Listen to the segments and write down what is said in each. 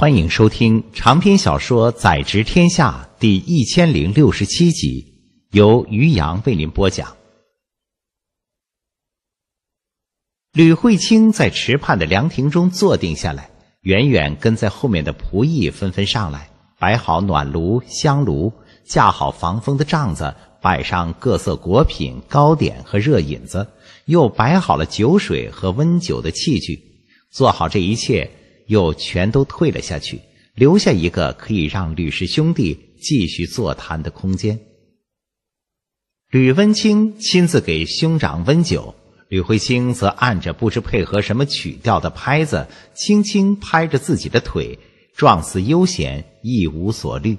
欢迎收听长篇小说《宰执天下》第一千零六十七集，由于洋为您播讲。吕慧清在池畔的凉亭中坐定下来，远远跟在后面的仆役纷纷上来，摆好暖炉、香炉，架好防风的帐子，摆上各色果品、糕点和热饮子，又摆好了酒水和温酒的器具，做好这一切。又全都退了下去，留下一个可以让吕氏兄弟继续座谈的空间。吕温清亲自给兄长温酒，吕慧清则按着不知配合什么曲调的拍子，轻轻拍着自己的腿，状似悠闲，一无所虑。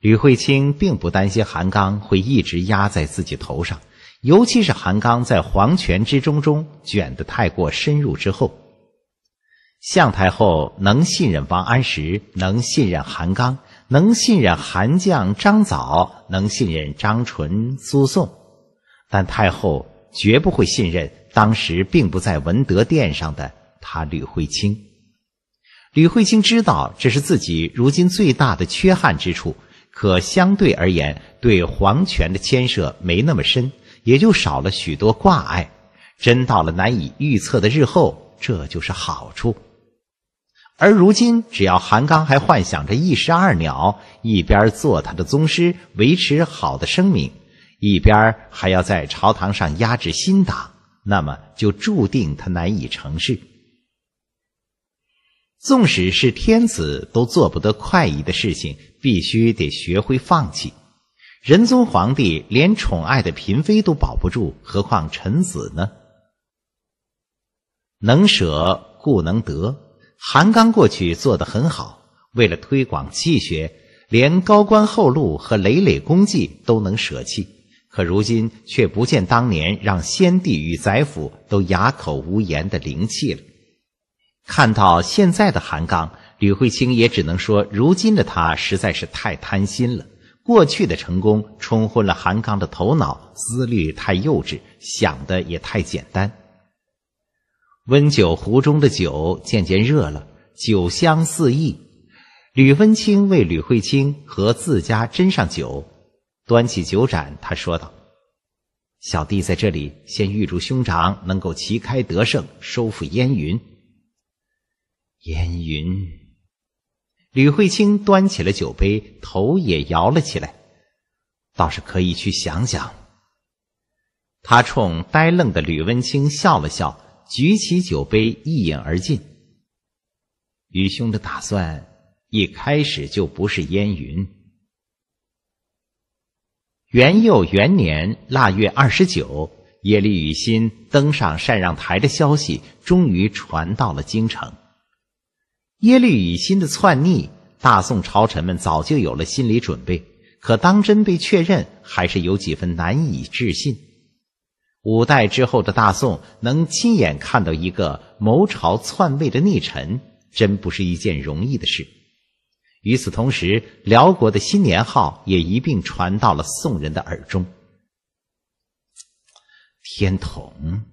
吕慧卿并不担心韩刚会一直压在自己头上，尤其是韩刚在《皇权之争》中卷得太过深入之后。向太后能信任王安石，能信任韩刚，能信任韩将张藻，能信任张纯、苏颂，但太后绝不会信任当时并不在文德殿上的他吕慧卿。吕慧卿知道这是自己如今最大的缺憾之处，可相对而言，对皇权的牵涉没那么深，也就少了许多挂碍。真到了难以预测的日后，这就是好处。而如今，只要韩刚还幻想着一石二鸟，一边做他的宗师，维持好的声名，一边还要在朝堂上压制新党，那么就注定他难以成事。纵使是天子，都做不得快意的事情，必须得学会放弃。仁宗皇帝连宠爱的嫔妃都保不住，何况臣子呢？能舍，故能得。韩刚过去做得很好，为了推广气学，连高官厚禄和累累功绩都能舍弃。可如今却不见当年让先帝与宰辅都哑口无言的灵气了。看到现在的韩刚，吕慧卿也只能说：如今的他实在是太贪心了。过去的成功冲昏了韩刚的头脑，思虑太幼稚，想的也太简单。温酒壶中的酒渐渐热了，酒香四溢。吕温清为吕慧清和自家斟上酒，端起酒盏，他说道：“小弟在这里先预祝兄长能够旗开得胜，收复烟云。”烟云。吕慧清端起了酒杯，头也摇了起来，倒是可以去想想。他冲呆愣的吕温清笑了笑。举起酒杯，一饮而尽。愚兄的打算一开始就不是烟云。元佑元年腊月二十九，耶律与心登上禅让台的消息终于传到了京城。耶律与心的篡逆，大宋朝臣们早就有了心理准备，可当真被确认，还是有几分难以置信。五代之后的大宋，能亲眼看到一个谋朝篡位的逆臣，真不是一件容易的事。与此同时，辽国的新年号也一并传到了宋人的耳中。天统，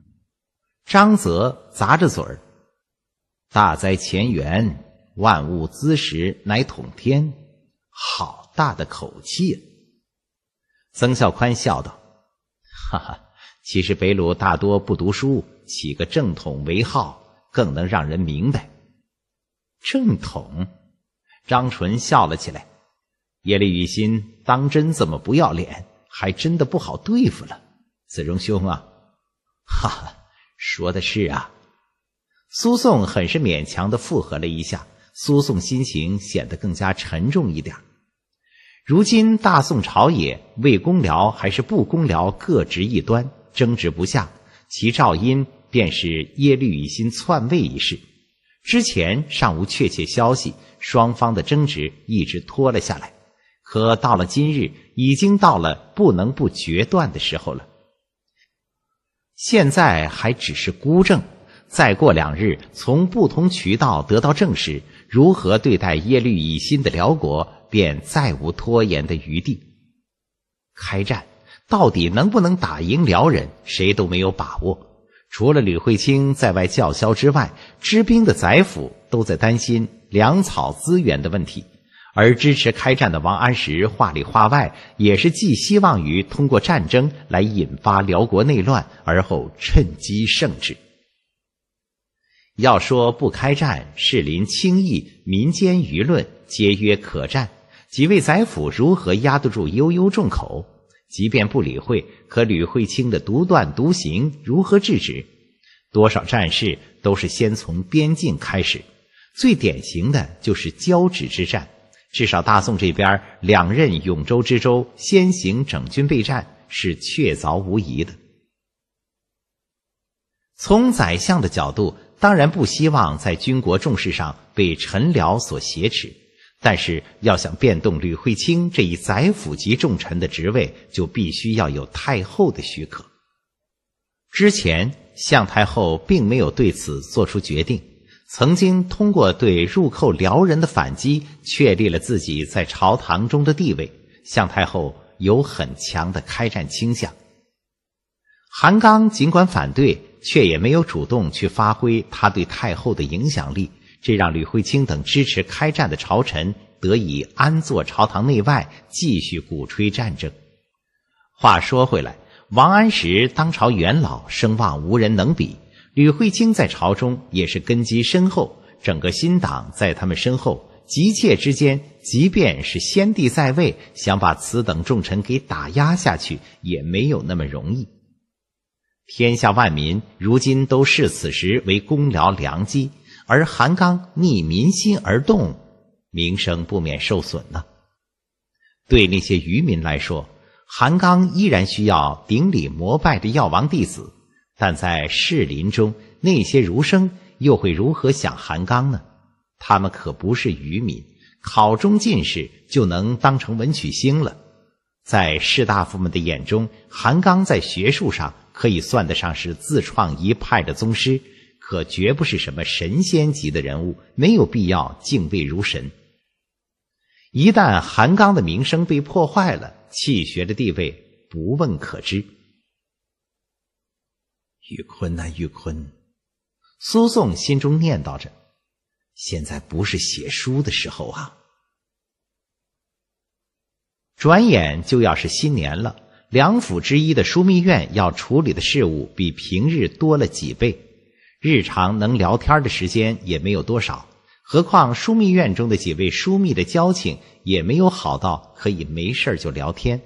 张泽砸着嘴儿：“大灾前缘，万物滋时，乃统天。好大的口气！”曾孝宽笑道：“哈哈。”其实北鲁大多不读书，起个正统为号，更能让人明白。正统，张纯笑了起来。耶律与心当真这么不要脸，还真的不好对付了。子荣兄啊，哈，说的是啊。苏颂很是勉强的附和了一下。苏颂心情显得更加沉重一点。如今大宋朝野为公僚还是不公僚各执一端。争执不下，其肇因便是耶律以辛篡位一事。之前尚无确切消息，双方的争执一直拖了下来。可到了今日，已经到了不能不决断的时候了。现在还只是孤证，再过两日，从不同渠道得到证实，如何对待耶律以辛的辽国，便再无拖延的余地，开战。到底能不能打赢辽人？谁都没有把握。除了吕惠卿在外叫嚣之外，知兵的宰辅都在担心粮草资源的问题。而支持开战的王安石，话里话外也是寄希望于通过战争来引发辽国内乱，而后趁机胜之。要说不开战，士林、轻易，民间舆论皆曰可战，几位宰辅如何压得住悠悠众口？即便不理会，可吕慧卿的独断独行如何制止？多少战事都是先从边境开始，最典型的就是交趾之战。至少大宋这边两任永州知州先行整军备战是确凿无疑的。从宰相的角度，当然不希望在军国重事上被陈辽所挟持。但是，要想变动吕惠卿这一宰辅级重臣的职位，就必须要有太后的许可。之前，向太后并没有对此做出决定。曾经通过对入寇辽人的反击，确立了自己在朝堂中的地位。向太后有很强的开战倾向。韩刚尽管反对，却也没有主动去发挥他对太后的影响力。这让吕慧卿等支持开战的朝臣得以安坐朝堂内外，继续鼓吹战争。话说回来，王安石当朝元老，声望无人能比；吕慧卿在朝中也是根基深厚，整个新党在他们身后。急切之间，即便是先帝在位，想把此等重臣给打压下去，也没有那么容易。天下万民如今都视此时为公僚良机。而韩刚逆民心而动，名声不免受损呢。对那些愚民来说，韩刚依然需要顶礼膜拜的药王弟子；但在士林中，那些儒生又会如何想韩刚呢？他们可不是愚民，考中进士就能当成文曲星了。在士大夫们的眼中，韩刚在学术上可以算得上是自创一派的宗师。可绝不是什么神仙级的人物，没有必要敬畏如神。一旦韩刚的名声被破坏了，气学的地位不问可知。玉坤啊，玉坤，苏颂心中念叨着：“现在不是写书的时候啊！”转眼就要是新年了，梁府之一的枢密院要处理的事务比平日多了几倍。日常能聊天的时间也没有多少，何况枢密院中的几位枢密的交情也没有好到可以没事就聊天。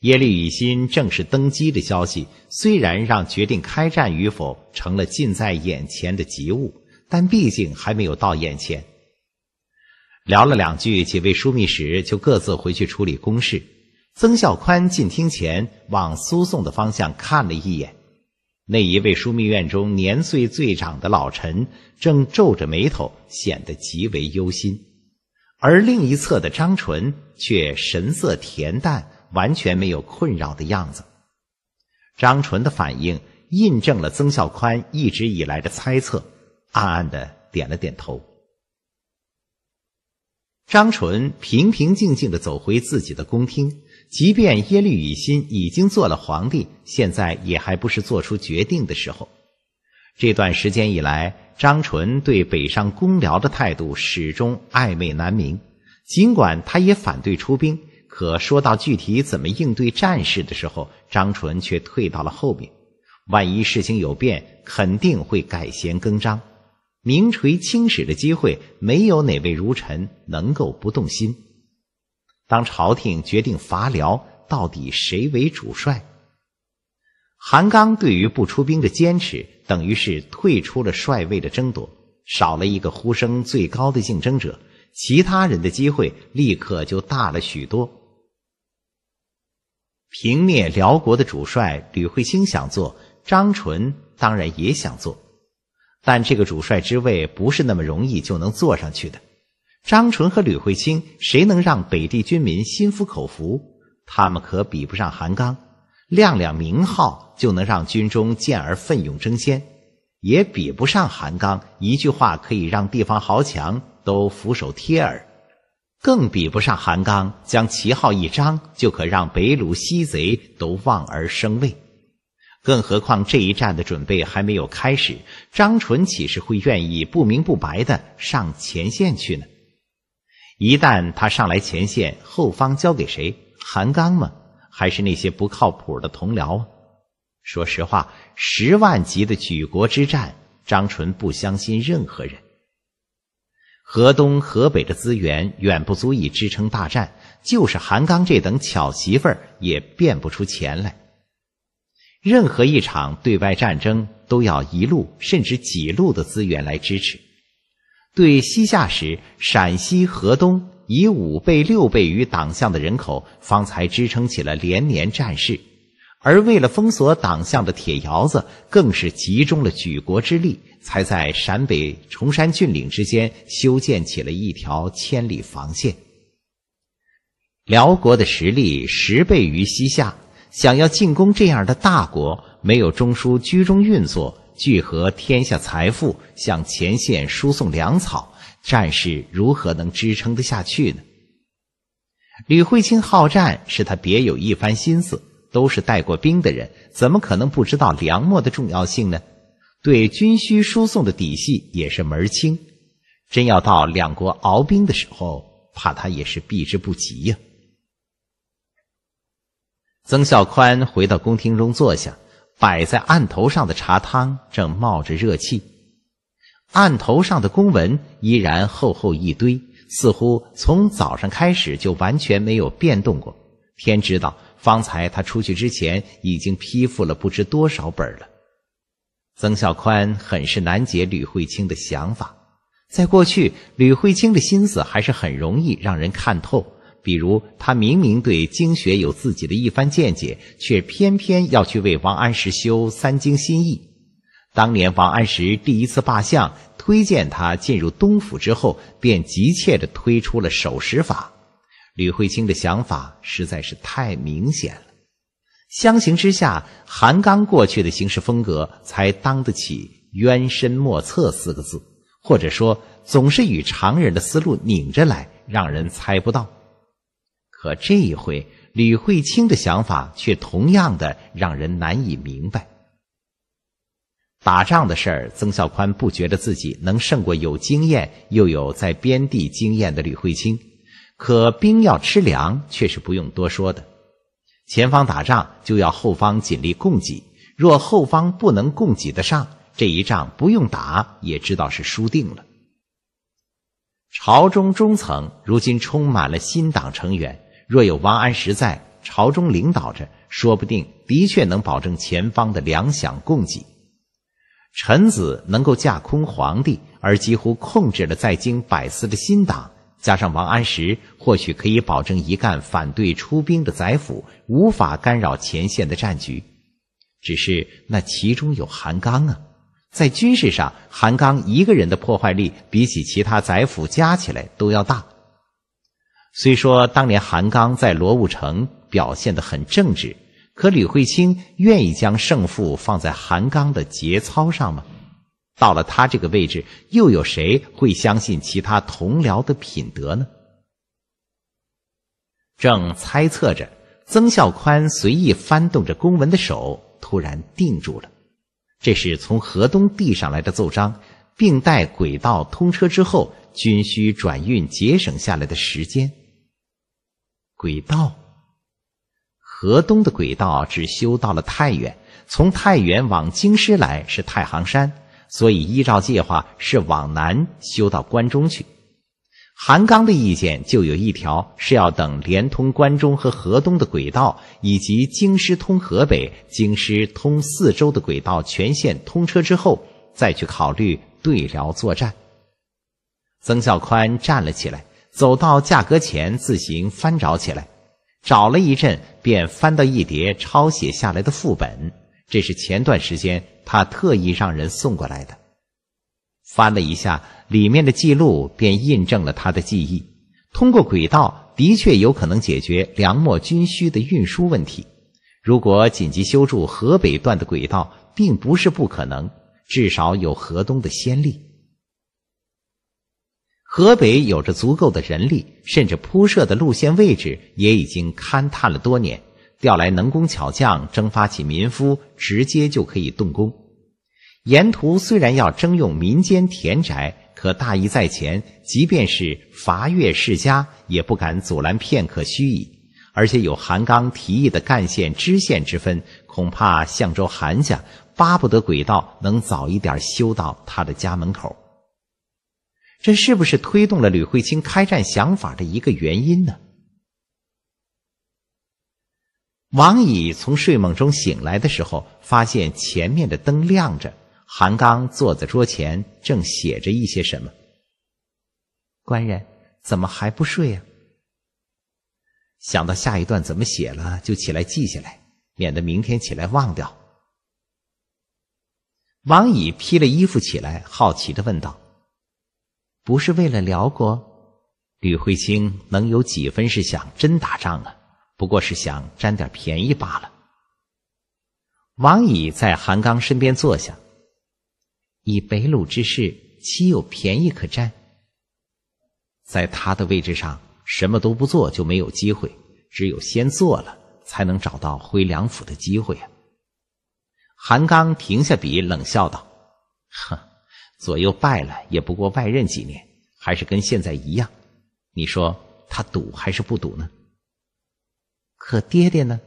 耶律乙辛正式登基的消息，虽然让决定开战与否成了近在眼前的急务，但毕竟还没有到眼前。聊了两句，几位枢密使就各自回去处理公事。曾孝宽进厅前，往苏颂的方向看了一眼。那一位枢密院中年岁最长的老臣正皱着眉头，显得极为忧心；而另一侧的张纯却神色恬淡，完全没有困扰的样子。张纯的反应印证了曾孝宽一直以来的猜测，暗暗的点了点头。张纯平平静静的走回自己的宫厅。即便耶律乙辛已经做了皇帝，现在也还不是做出决定的时候。这段时间以来，张纯对北上攻辽的态度始终暧昧难明。尽管他也反对出兵，可说到具体怎么应对战事的时候，张纯却退到了后面。万一事情有变，肯定会改弦更张，名垂青史的机会，没有哪位儒臣能够不动心。当朝廷决定伐辽，到底谁为主帅？韩刚对于不出兵的坚持，等于是退出了帅位的争夺，少了一个呼声最高的竞争者，其他人的机会立刻就大了许多。平灭辽国的主帅吕慧卿想做，张纯当然也想做，但这个主帅之位不是那么容易就能坐上去的。张纯和吕慧卿谁能让北地军民心服口服？他们可比不上韩刚，亮亮名号就能让军中健儿奋勇争先，也比不上韩刚一句话可以让地方豪强都俯首帖耳，更比不上韩刚将旗号一张就可让北鲁西贼都望而生畏。更何况这一战的准备还没有开始，张纯岂是会愿意不明不白的上前线去呢？一旦他上来前线，后方交给谁？韩刚吗？还是那些不靠谱的同僚啊？说实话，十万级的举国之战，张纯不相信任何人。河东、河北的资源远不足以支撑大战，就是韩刚这等巧媳妇儿也变不出钱来。任何一场对外战争，都要一路甚至几路的资源来支持。对西夏时，陕西河东以五倍、六倍于党项的人口，方才支撑起了连年战事；而为了封锁党项的铁窑子，更是集中了举国之力，才在陕北崇山峻岭之间修建起了一条千里防线。辽国的实力十倍于西夏，想要进攻这样的大国，没有中枢居中运作。聚合天下财富，向前线输送粮草，战事如何能支撑得下去呢？吕慧卿好战，是他别有一番心思。都是带过兵的人，怎么可能不知道粮秣的重要性呢？对军需输送的底细也是门儿清。真要到两国鏖兵的时候，怕他也是避之不及呀。曾孝宽回到宫廷中坐下。摆在案头上的茶汤正冒着热气，案头上的公文依然厚厚一堆，似乎从早上开始就完全没有变动过。天知道，方才他出去之前已经批复了不知多少本了。曾小宽很是难解吕慧卿的想法，在过去，吕慧卿的心思还是很容易让人看透。比如他明明对经学有自己的一番见解，却偏偏要去为王安石修《三经新义》。当年王安石第一次罢相，推荐他进入东府之后，便急切地推出了守时法。吕慧卿的想法实在是太明显了，相形之下，韩刚过去的行事风格才当得起“渊深莫测”四个字，或者说总是与常人的思路拧着来，让人猜不到。可这一回，吕慧卿的想法却同样的让人难以明白。打仗的事儿，曾孝宽不觉得自己能胜过有经验又有在边地经验的吕慧卿，可兵要吃粮，却是不用多说的。前方打仗，就要后方尽力供给。若后方不能供给得上，这一仗不用打，也知道是输定了。朝中中层如今充满了新党成员。若有王安石在朝中领导着，说不定的确能保证前方的粮饷供给。臣子能够架空皇帝，而几乎控制了在京百司的新党，加上王安石，或许可以保证一干反对出兵的宰辅无法干扰前线的战局。只是那其中有韩刚啊，在军事上，韩刚一个人的破坏力比起其他宰辅加起来都要大。虽说当年韩刚在罗兀城表现得很正直，可李慧卿愿意将胜负放在韩刚的节操上吗？到了他这个位置，又有谁会相信其他同僚的品德呢？正猜测着，曾孝宽随意翻动着公文的手突然定住了。这是从河东递上来的奏章，并待轨道通车之后，军需转运节省下来的时间。轨道，河东的轨道只修到了太原，从太原往京师来是太行山，所以依照计划是往南修到关中去。韩刚的意见就有一条，是要等连通关中和河东的轨道，以及京师通河北、京师通四周的轨道全线通车之后，再去考虑对辽作战。曾孝宽站了起来。走到价格前，自行翻找起来，找了一阵，便翻到一叠抄写下来的副本。这是前段时间他特意让人送过来的。翻了一下里面的记录，便印证了他的记忆：通过轨道，的确有可能解决梁末军需的运输问题。如果紧急修筑河北段的轨道，并不是不可能，至少有河东的先例。河北有着足够的人力，甚至铺设的路线位置也已经勘探了多年。调来能工巧匠，征发起民夫，直接就可以动工。沿途虽然要征用民间田宅，可大义在前，即便是伐阅世家也不敢阻拦片刻虚矣。而且有韩刚提议的干线、支线之分，恐怕相州韩家巴不得轨道能早一点修到他的家门口。这是不是推动了吕慧卿开战想法的一个原因呢？王乙从睡梦中醒来的时候，发现前面的灯亮着，韩刚坐在桌前正写着一些什么。官人怎么还不睡啊？想到下一段怎么写了，就起来记下来，免得明天起来忘掉。王乙披了衣服起来，好奇的问道。不是为了辽国，吕慧卿能有几分是想真打仗啊？不过是想占点便宜罢了。王乙在韩刚身边坐下，以北鲁之势，岂有便宜可占？在他的位置上，什么都不做就没有机会，只有先做了，才能找到回梁府的机会啊！韩刚停下笔，冷笑道：“哼。”左右败了，也不过外任几年，还是跟现在一样。你说他赌还是不赌呢？可爹爹呢？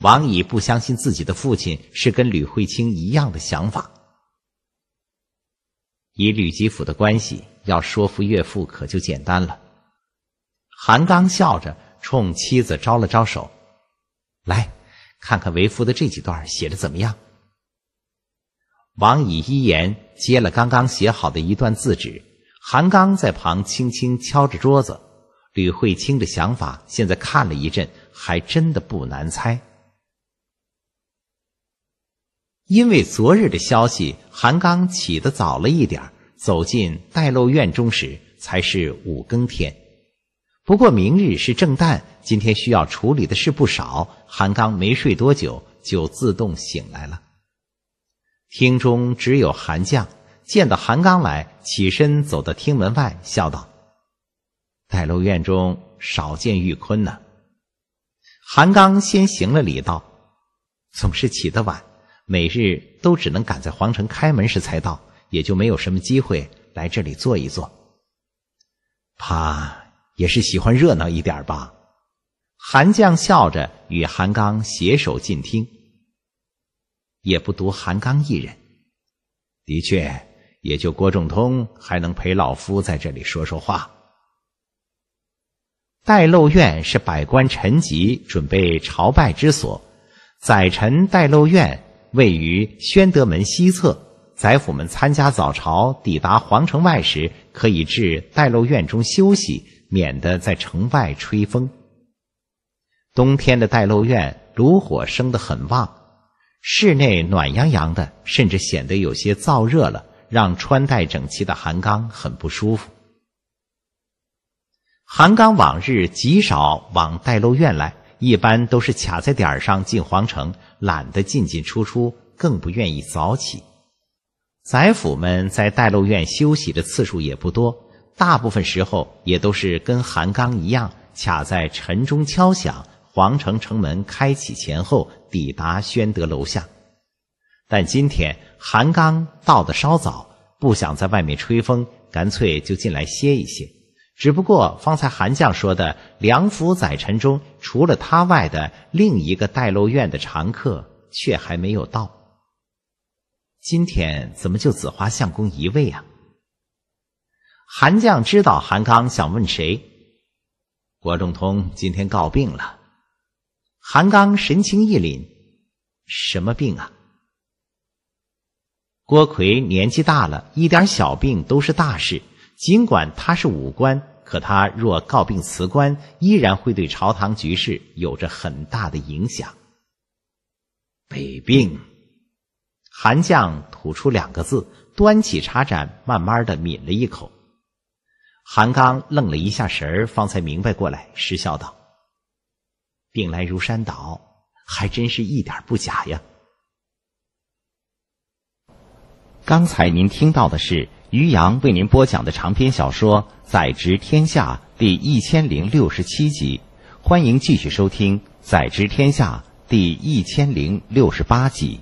王乙不相信自己的父亲是跟吕慧清一样的想法。以吕吉甫的关系，要说服岳父，可就简单了。韩刚笑着冲妻子招了招手，来，看看为夫的这几段写的怎么样。王乙一言接了刚刚写好的一段字纸，韩刚在旁轻轻敲着桌子。吕慧清的想法，现在看了一阵，还真的不难猜。因为昨日的消息，韩刚起得早了一点，走进待漏院中时，才是五更天。不过明日是正旦，今天需要处理的事不少，韩刚没睡多久就自动醒来了。厅中只有韩将，见到韩刚来，起身走到厅门外，笑道：“待楼院中少见玉坤呢。”韩刚先行了礼，道：“总是起得晚，每日都只能赶在皇城开门时才到，也就没有什么机会来这里坐一坐。怕也是喜欢热闹一点吧。”韩将笑着与韩刚携手进厅。也不独韩刚一人，的确，也就郭仲通还能陪老夫在这里说说话。待漏院是百官陈集、准备朝拜之所。宰臣待漏院位于宣德门西侧，宰府们参加早朝抵达皇城外时，可以至戴漏院中休息，免得在城外吹风。冬天的戴漏院，炉火生得很旺。室内暖洋洋的，甚至显得有些燥热了，让穿戴整齐的韩刚很不舒服。韩刚往日极少往待漏院来，一般都是卡在点儿上进皇城，懒得进进出出，更不愿意早起。宰府们在待漏院休息的次数也不多，大部分时候也都是跟韩刚一样，卡在晨钟敲响。皇城城门开启前后抵达宣德楼下，但今天韩刚到的稍早，不想在外面吹风，干脆就进来歇一歇。只不过方才韩将说的梁府宰臣中，除了他外的另一个待漏院的常客却还没有到。今天怎么就紫花相公一位啊？韩将知道韩刚想问谁，郭仲通今天告病了。韩刚神情一凛：“什么病啊？”郭奎年纪大了，一点小病都是大事。尽管他是武官，可他若告病辞官，依然会对朝堂局势有着很大的影响。北病，韩将吐出两个字，端起茶盏，慢慢的抿了一口。韩刚愣了一下神儿，方才明白过来，失笑道。病来如山倒，还真是一点不假呀。刚才您听到的是于洋为您播讲的长篇小说《宰执天下》第一千零六十七集，欢迎继续收听《宰执天下》第一千零六十八集。